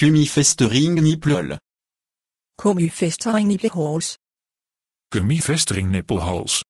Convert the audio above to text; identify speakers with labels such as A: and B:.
A: Gummifestering nippelhål. Gummifestering nippelhåls. Gummifestering nippelhåls.